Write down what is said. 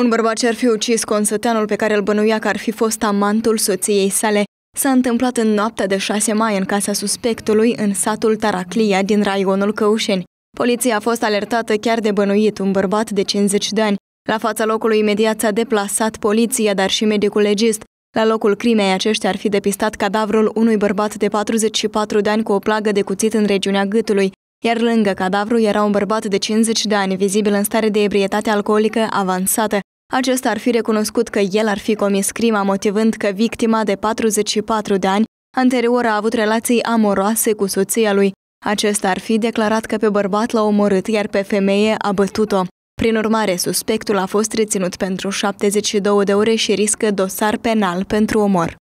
Un bărbat ce ar fi ucis consăteanul pe care îl bănuia că ar fi fost amantul soției sale s-a întâmplat în noaptea de 6 mai în casa suspectului în satul Taraclia din raionul Căușeni. Poliția a fost alertată chiar de bănuit un bărbat de 50 de ani. La fața locului imediat s-a deplasat poliția, dar și medicul legist. La locul crimei aceștia ar fi depistat cadavrul unui bărbat de 44 de ani cu o plagă de cuțit în regiunea gâtului, iar lângă cadavru era un bărbat de 50 de ani, vizibil în stare de ebrietate alcoolică avansată. Acesta ar fi recunoscut că el ar fi comis crima motivând că victima de 44 de ani anterior a avut relații amoroase cu soția lui. Acesta ar fi declarat că pe bărbat l-a omorât, iar pe femeie a bătut-o. Prin urmare, suspectul a fost reținut pentru 72 de ore și riscă dosar penal pentru omor.